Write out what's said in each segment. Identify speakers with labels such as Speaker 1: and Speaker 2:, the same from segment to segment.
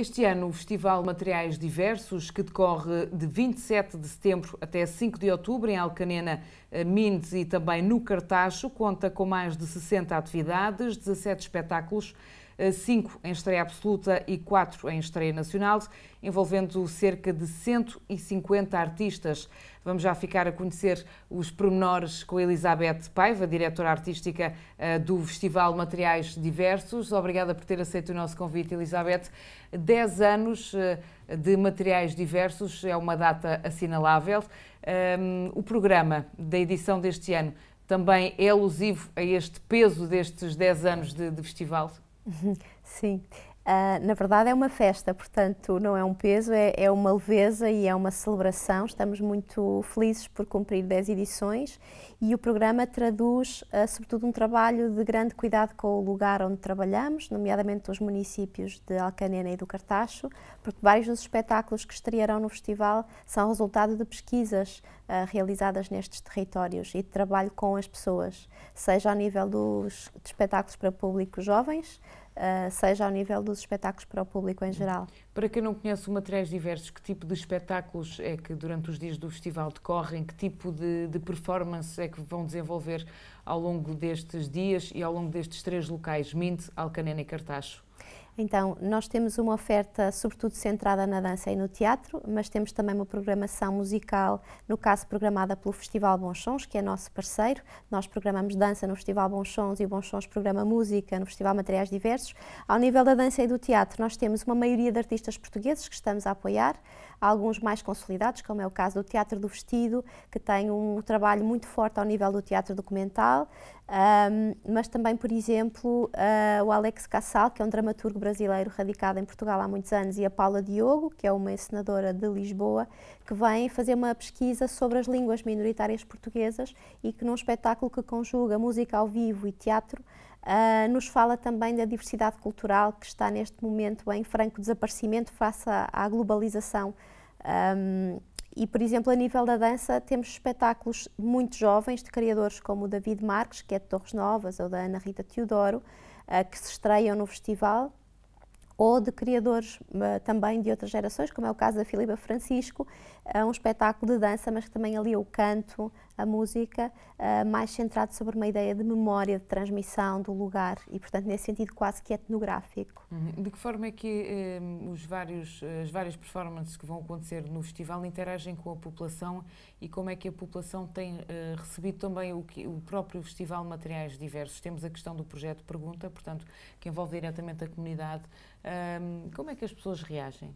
Speaker 1: Este ano, o Festival Materiais Diversos, que decorre de 27 de setembro até 5 de outubro em Alcanena, eh, Mindes e também no Cartacho, conta com mais de 60 atividades, 17 espetáculos, eh, cinco em estreia absoluta e quatro em estreia nacional, envolvendo cerca de 150 artistas. Vamos já ficar a conhecer os pormenores com a Elizabeth Paiva, diretora artística eh, do Festival Materiais Diversos. Obrigada por ter aceito o nosso convite, Elizabeth. 10 anos eh, de materiais diversos é uma data assinalável. Ehm, o programa da edição deste ano também é alusivo a este peso destes 10 anos de, de festival?
Speaker 2: Sim. Uh, na verdade, é uma festa, portanto, não é um peso, é, é, uma leveza e é uma celebração. Estamos muito felizes por cumprir 10 edições e o programa traduz, uh, sobretudo, um trabalho de grande cuidado com o lugar onde trabalhamos, nomeadamente os municípios de Alcanena e do Cartacho, porque vários dos espetáculos que estrearão no festival são resultado de pesquisas uh, realizadas nestes territórios e de trabalho com as pessoas, seja ao nível dos espetáculos para público jovens eh, seja ao nível dos espetáculos para o público em geral.
Speaker 1: Para quem não conhece o Materiais Diversos, que tipo de espetáculos é que durante os dias do festival decorrem? Que tipo de, de performance é que vão desenvolver ao longo destes dias e ao longo destes três locais, Mint, Alcanena e Cartacho?
Speaker 2: Então, nós temos uma oferta sobretudo centrada na dança e no teatro, mas temos também uma programação musical, no caso programada pelo Festival Bons Sons, que é nosso parceiro. Nós programamos dança no Festival Bons Sons e o Bons Sons programa música no Festival Materiais Diversos. Ao nível da dança e do teatro, nós temos uma maioria de artistas portugueses que estamos a apoiar, alguns mais consolidados, como é o caso do Teatro do Vestido, que tem um trabalho muito forte ao nível do teatro documental, um, mas também, por exemplo, uh, o Alex Cassal, que é um dramaturgo brasileiro radicado em Portugal há muitos anos, e a Paula Diogo, que é uma encenadora de Lisboa, que vem fazer uma pesquisa sobre as línguas minoritárias portuguesas e que num espetáculo que conjuga música ao vivo e teatro Uh, nos fala também da diversidade cultural que está neste momento em franco desaparecimento face à, à globalização. Um, e, por exemplo, a nível da dança, temos espetáculos muito jovens de criadores como o David Marques, que é de Torres Novas, ou da Ana Rita Teodoro, uh, que se estreiam no festival ou de criadores eh, também de outras gerações, como é o caso da Filipa Francisco, eh, um espetáculo de dança, mas que também alia o canto, a música, eh, mais centrado sobre uma ideia de memória, de transmissão do lugar e, portanto, nesse sentido quase que etnográfico.
Speaker 1: Uhum. De que forma é que os vários, as várias performances que vão acontecer no festival interagem com a população e como é que a população tem recebido também o, que, o próprio festival Materiais Diversos? Temos a questão do projeto Pergunta, portanto, que envolve diretamente a comunidade, um, como é que as pessoas reagem?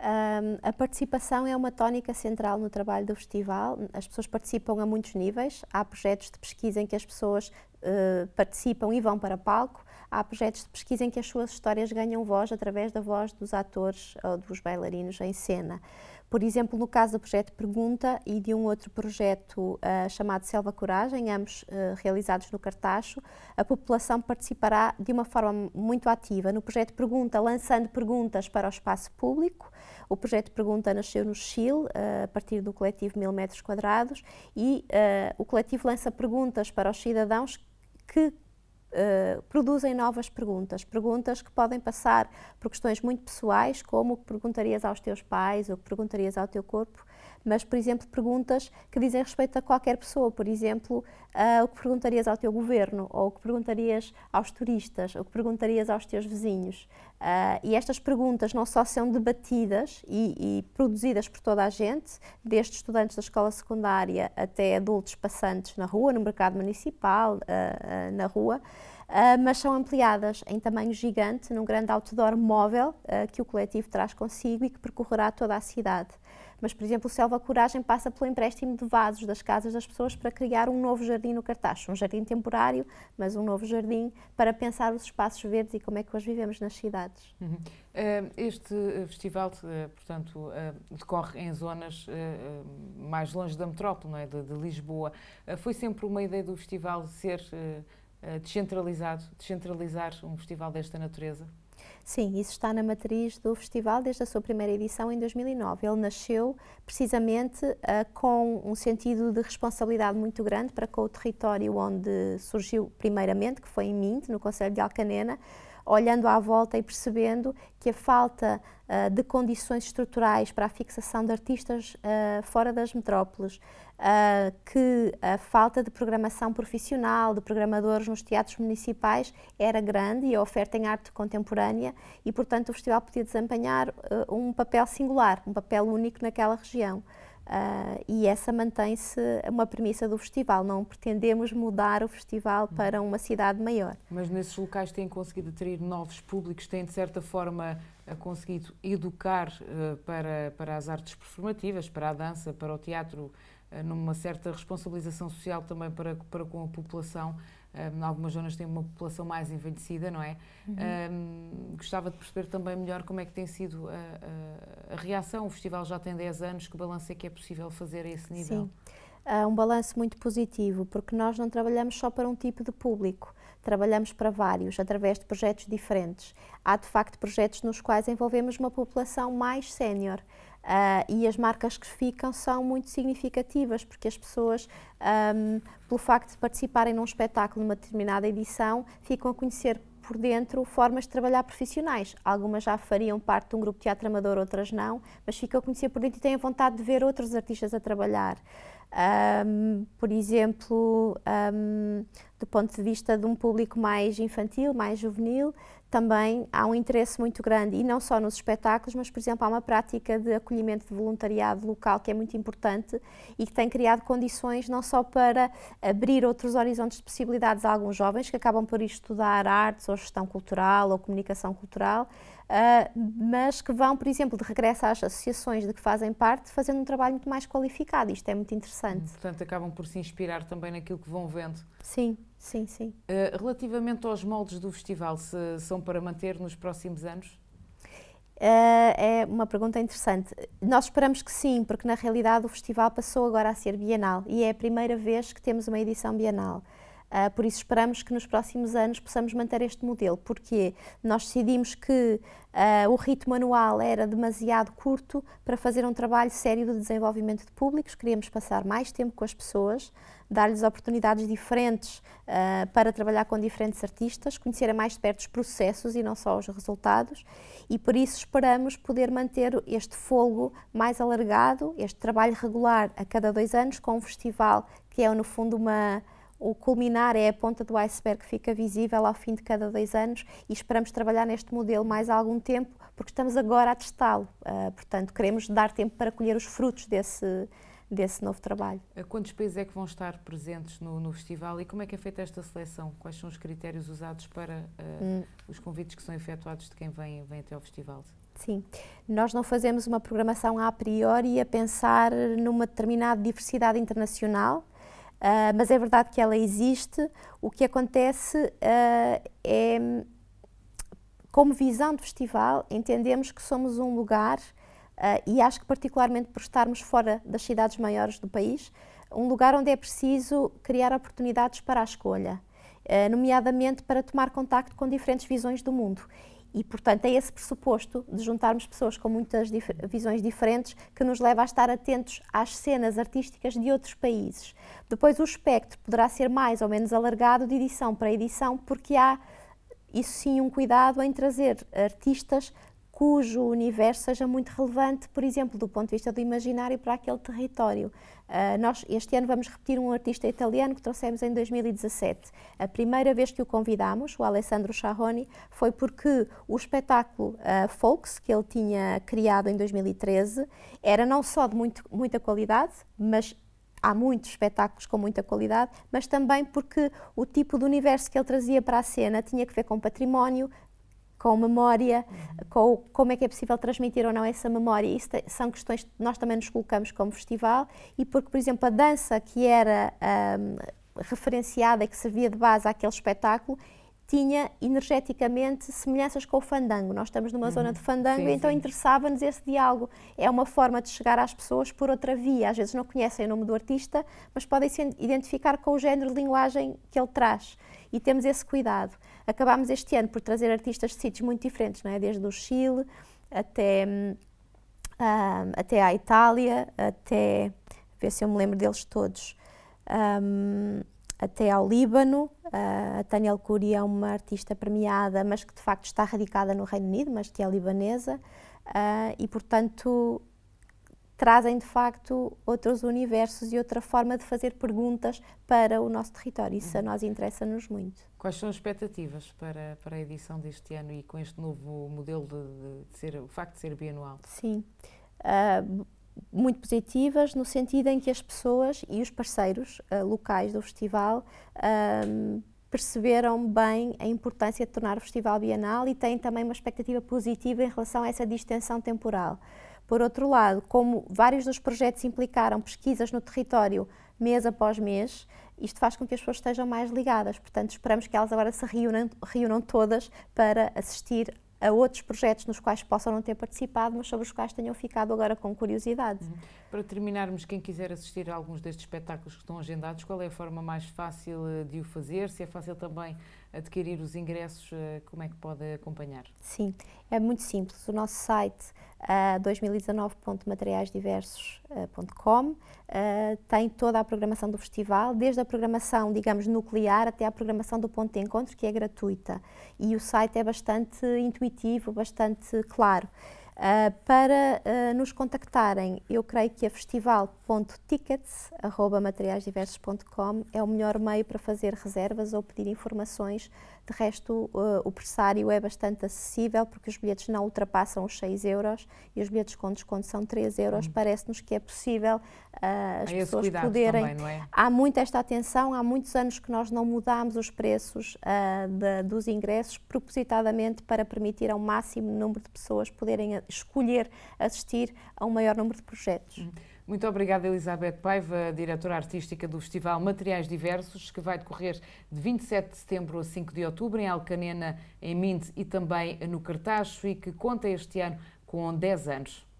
Speaker 2: Um, a participação é uma tónica central no trabalho do festival. As pessoas participam a muitos níveis. Há projetos de pesquisa em que as pessoas uh, participam e vão para palco. Há projetos de pesquisa em que as suas histórias ganham voz através da voz dos atores ou dos bailarinos em cena. Por exemplo, no caso do projeto Pergunta e de um outro projeto uh, chamado Selva Coragem, ambos uh, realizados no Cartacho, a população participará de uma forma muito ativa no projeto Pergunta, lançando perguntas para o espaço público. O projeto Pergunta nasceu no Chile, uh, a partir do coletivo Mil Metros Quadrados, e o coletivo lança perguntas para os cidadãos que eh, produzem novas perguntas, perguntas que podem passar por questões muito pessoais, como o que perguntarias aos teus pais, ou o que perguntarias ao teu corpo, mas, por exemplo, perguntas que dizem respeito a qualquer pessoa, por exemplo, uh, o que perguntarias ao teu governo, ou o que perguntarias aos turistas, ou o que perguntarias aos teus vizinhos. Uh, e estas perguntas não só são debatidas e, e, produzidas por toda a gente, desde estudantes da escola secundária até adultos passantes na rua, no mercado municipal, uh, uh, na rua, mas são ampliadas em tamanho gigante num grande outdoor móvel que o coletivo traz consigo e que percorrerá toda a cidade. Mas, por exemplo, o Selva Coragem passa pelo empréstimo de vasos das casas das pessoas para criar um novo jardim no cartaz. Um jardim temporário, mas um novo jardim para pensar os espaços verdes e como é que hoje vivemos nas cidades. Uhum. Ehm, este eh,
Speaker 1: festival, eh, portanto, eh, decorre em zonas mais longe da metrópole, não é? de, de Lisboa. Foi sempre uma ideia do festival ser descentralizado, descentralizar um festival desta natureza?
Speaker 2: Sim, isso está na matriz do festival desde a sua primeira edição em 2009. Ele nasceu precisamente uh, com um sentido de responsabilidade muito grande para com o território onde surgiu primeiramente, que foi em Minte, no Conselho de Alcanena, olhando à volta e percebendo que a falta uh, de condições estruturais para a fixação de artistas uh, fora das metrópoles, uh, que a falta de programação profissional de programadores nos teatros municipais era grande e a oferta em arte contemporânea e, portanto, o festival podia desempenhar uh, um papel singular, um papel único naquela região. Uh, e essa mantém-se uma premissa do festival. Não pretendemos mudar o festival para uma cidade maior.
Speaker 1: Mas nesses locais têm conseguido atrair novos públicos, têm de certa forma conseguido educar uh, para, para as artes performativas, para a dança, para o teatro eh, numa certa responsabilização social também para, para com a população. Um, algumas zonas tem uma população mais envelhecida, não é? Uhum. Um, gostava de perceber também melhor como é que tem sido a, a, a, reação. O festival já tem 10 anos, que balanço é que é possível fazer a esse nível? Sim,
Speaker 2: ah, é um balanço muito positivo, porque nós não trabalhamos só para um tipo de público trabalhamos para vários, através de projetos diferentes. Há, de facto, projetos nos quais envolvemos uma população mais sénior, Uh, e as marcas que ficam são muito significativas, porque as pessoas, um, pelo facto de participarem num espetáculo numa determinada edição, ficam a conhecer por dentro formas de trabalhar profissionais. Algumas já fariam parte de um grupo de teatro amador, outras não, mas ficam a conhecer por dentro e têm a vontade de ver outros artistas a trabalhar. Um, por exemplo, um, do ponto de vista de um público mais infantil, mais juvenil, também há um interesse muito grande, e não só nos espetáculos, mas, por exemplo, há uma prática de acolhimento de voluntariado local que é muito importante e que tem criado condições não só para abrir outros horizontes de possibilidades a alguns jovens que acabam por ir estudar artes ou gestão cultural ou comunicação cultural, uh, mas que vão, por exemplo, de regresso às associações de que fazem parte, fazendo um trabalho muito mais qualificado. Isto é muito interessante.
Speaker 1: Portanto, acabam por se inspirar também naquilo que vão vendo.
Speaker 2: Sim, sim, sim.
Speaker 1: Uh, relativamente aos moldes do festival, se são para manter nos próximos anos?
Speaker 2: Uh, é uma pergunta interessante. Nós esperamos que sim, porque na realidade o festival passou agora a ser bienal e é a primeira vez que temos uma edição bienal. Uh, por isso esperamos que nos próximos anos possamos manter este modelo, porque nós decidimos que uh, o ritmo anual era demasiado curto para fazer um trabalho sério de desenvolvimento de públicos, queríamos passar mais tempo com as pessoas, dar-lhes oportunidades diferentes uh, para trabalhar com diferentes artistas, conhecer a mais de perto os processos e não só os resultados, e por isso esperamos poder manter este fogo mais alargado, este trabalho regular a cada dois anos, com um festival que é, no fundo, uma o culminar é a ponta do iceberg que fica visível ao fim de cada dois anos e esperamos trabalhar neste modelo mais algum tempo, porque estamos agora a testá-lo. Uh, portanto, queremos dar tempo para colher os frutos desse, desse novo trabalho.
Speaker 1: quantos países é que vão estar presentes no, no, festival e como é que é feita esta seleção? Quais são os critérios usados para uh, hum. os convites que são efetuados de quem vem, vem até ao festival?
Speaker 2: Sim, nós não fazemos uma programação a priori a pensar numa determinada diversidade internacional, Uh, mas é verdade que ela existe. O que acontece uh, é, como visão de festival, entendemos que somos um lugar, uh, e acho que particularmente por estarmos fora das cidades maiores do país, um lugar onde é preciso criar oportunidades para a escolha, nomeadamente para tomar contacto com diferentes visões do mundo. E, portanto, é esse pressuposto de juntarmos pessoas com muitas dif visões diferentes que nos leva a estar atentos às cenas artísticas de outros países. Depois, o espectro poderá ser mais ou menos alargado de edição para edição, porque há, isso sim, um cuidado em trazer artistas cujo universo seja muito relevante, por exemplo, do ponto de vista do imaginário para aquele território. Uh, nós este ano vamos repetir um artista italiano que trouxemos em 2017. A primeira vez que o convidámos, o Alessandro Charroni, foi porque o espetáculo uh, Folks, que ele tinha criado em 2013, era não só de muito, muita qualidade, mas há muitos espetáculos com muita qualidade, mas também porque o tipo de universo que ele trazia para a cena tinha que ver com património, com memória, com como é que é possível transmitir ou não essa memória. Isso são questões que nós também nos colocamos como festival e porque, por exemplo, a dança que era um, referenciada e que servia de base àquele espetáculo tinha energeticamente semelhanças com o fandango. Nós estamos numa uhum. zona de hum, fandango, sim, então interessava-nos esse diálogo. É uma forma de chegar às pessoas por outra via. Às vezes não conhecem o nome do artista, mas podem se identificar com o género de linguagem que ele traz. E temos esse cuidado acabámos este ano por trazer artistas de sítios muito diferentes, não é? desde o Chile até, um, ah, até a Itália, até, ver se eu me lembro deles todos, um, até ao Líbano. Uh, a Tânia Alcuri é uma artista premiada, mas que de facto está radicada no Reino Unido, mas que é libanesa. Uh, e, portanto, trazem de facto outros universos e outra forma de fazer perguntas para o nosso território. Isso a uhum. nós interessa-nos muito.
Speaker 1: Quais são as expectativas para, para a edição deste ano e com este novo modelo de, de ser, o facto de ser bianual?
Speaker 2: Sim. Uh, muito positivas no sentido em que as pessoas e os parceiros uh, locais do festival ah, perceberam bem a importância de tornar o festival bienal e têm também uma expectativa positiva em relação a essa distensão temporal. Por outro lado, como vários dos projetos implicaram pesquisas no território mês após mês, isto faz com que as pessoas estejam mais ligadas. Portanto, esperamos que elas agora se reúnam, reúnam todas para assistir a outros projetos nos quais possam não ter participado, mas sobre os quais tenham ficado agora com curiosidade. Uhum.
Speaker 1: Para terminarmos, quem quiser assistir a alguns destes espetáculos que estão agendados, qual é a forma mais fácil eh, de o fazer? Se é fácil também adquirir os ingressos, eh, como é que pode acompanhar?
Speaker 2: Sim, é muito simples. O nosso site uh, eh, 2019.materiaisdiversos.com eh, uh, tem toda a programação do festival, desde a programação, digamos, nuclear até a programação do ponto de encontro, que é gratuita. E o site é bastante intuitivo, bastante claro. Uh, para uh, nos contactarem, eu creio que a festival www.tickets.materiaisdiversos.com é o melhor meio para fazer reservas ou pedir informações. De resto, uh, o pressário é bastante acessível porque os bilhetes não ultrapassam os 6 euros e os bilhetes com desconto são 3 euros. Hum. Parece-nos que é possível uh, as pessoas poderem. Também, é? Há muita esta atenção, há muitos anos que nós não mudámos os preços uh, eh, de, dos ingressos propositadamente para permitir ao máximo número de pessoas poderem escolher assistir a um maior número de projetos. Hum.
Speaker 1: Muito obrigada, Elizabeth Paiva, diretora artística do Festival Materiais Diversos, que vai decorrer de 27 de setembro a 5 de outubro em Alcanena, em Minde e também no Cartaxo e que conta este ano com 10 anos.